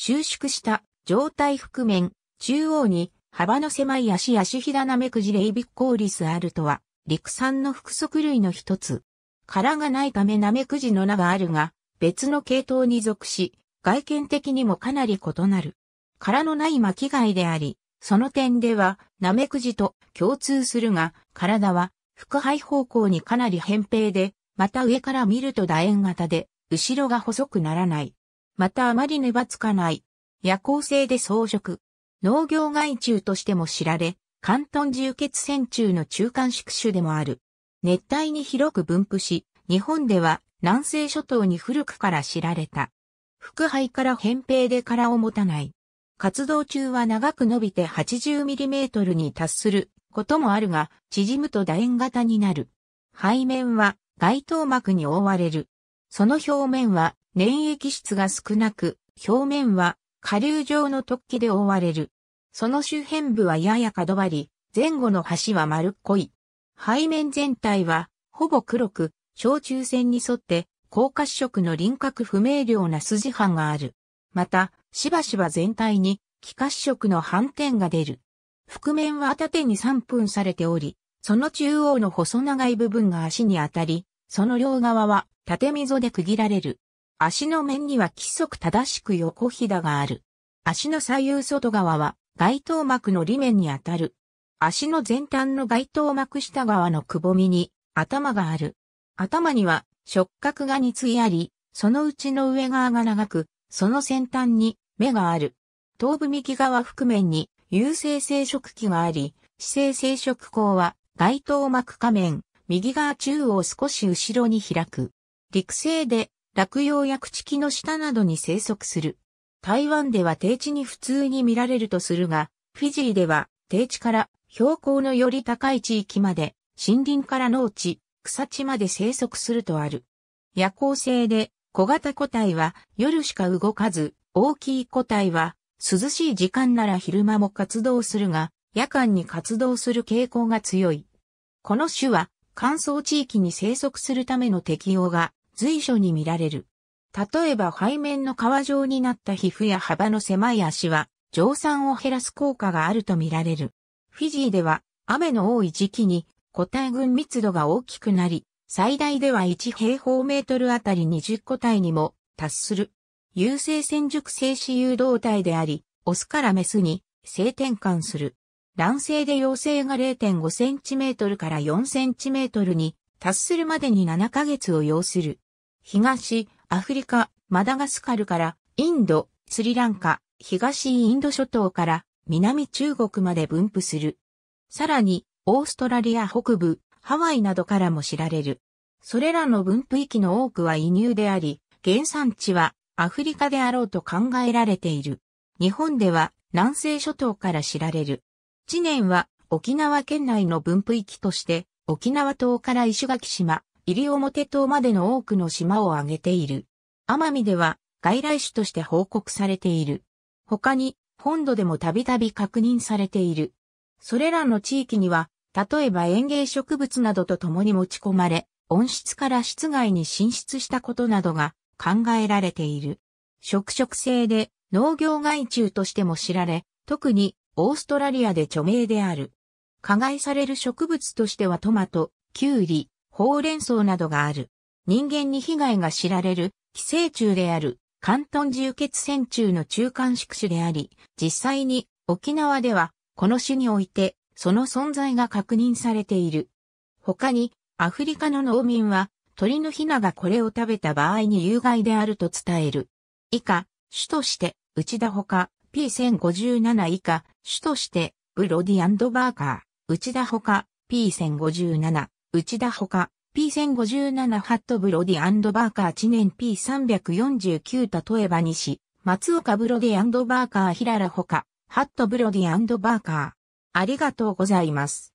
収縮した状態覆面、中央に幅の狭い足足ひだなめくじレイビッコーリスアルトは、陸産の複足類の一つ。殻がないためナメクジの名があるが、別の系統に属し、外見的にもかなり異なる。殻のない巻貝であり、その点では、ナメクジと共通するが、体は、腹背方向にかなり扁平で、また上から見ると楕円型で、後ろが細くならない。またあまり根はつかない。夜行性で装飾。農業害虫としても知られ、関東重血線虫の中間宿主でもある。熱帯に広く分布し、日本では南西諸島に古くから知られた。腹肺から扁平で殻を持たない。活動中は長く伸びて 80mm に達することもあるが、縮むと楕円型になる。背面は外頭膜に覆われる。その表面は粘液質が少なく、表面は下流状の突起で覆われる。その周辺部はやや角張り、前後の端は丸っこい。背面全体は、ほぼ黒く、小中線に沿って、高褐色の輪郭不明瞭な筋斑がある。また、しばしば全体に、気褐色の斑点が出る。覆面は縦に3分されており、その中央の細長い部分が足に当たり、その両側は縦溝で区切られる。足の面には規則正しく横ひだがある。足の左右外側は外頭膜の裏面にあたる。足の前端の外頭膜下側のくぼみに頭がある。頭には触覚が2つあり、そのうちの上側が長く、その先端に目がある。頭部右側腹面に優性生殖器があり、姿勢生殖口は外頭膜下面、右側中央少し後ろに開く。陸勢で落葉や朽木の下などに生息する。台湾では低地に普通に見られるとするが、フィジーでは低地から標高のより高い地域まで、森林から農地、草地まで生息するとある。夜行性で小型個体は夜しか動かず、大きい個体は涼しい時間なら昼間も活動するが、夜間に活動する傾向が強い。この種は乾燥地域に生息するための適用が随所に見られる。例えば背面の皮状になった皮膚や幅の狭い足は、蒸散を減らす効果があると見られる。フィジーでは、雨の多い時期に、個体群密度が大きくなり、最大では1平方メートルあたり20個体にも達する。優性戦熟性子誘導体であり、オスからメスに性転換する。卵性で陽性が0.5センチメートルから4センチメートルに達するまでに7ヶ月を要する。東アフリカ、マダガスカルからインド、スリランカ、東インド諸島から南中国まで分布する。さらに、オーストラリア北部、ハワイなどからも知られる。それらの分布域の多くは移入であり、原産地はアフリカであろうと考えられている。日本では南西諸島から知られる。知念は沖縄県内の分布域として沖縄島から石垣島、西表島までの多くの島を挙げている。奄美では外来種として報告されている。他に本土でもたびたび確認されている。それらの地域には、例えば園芸植物などと共に持ち込まれ、温室から室外に進出したことなどが考えられている。食食性で農業害虫としても知られ、特にオーストラリアで著名である。加害される植物としてはトマト、キュウリ、ほうれん草などがある。人間に被害が知られる、寄生虫である、関東由血線虫の中間宿主であり、実際に沖縄ではこの種においてその存在が確認されている。他にアフリカの農民は鳥のヒナがこれを食べた場合に有害であると伝える。以下、種として内田ほか P1057 以下、種としてブロディバーカー、内田ほか P1057。内田ほか、P1057 ハットブロディバーカー知念 P349 例えば西、松岡ブロディバーカー平らほか、ハットブロディバーカー。ありがとうございます。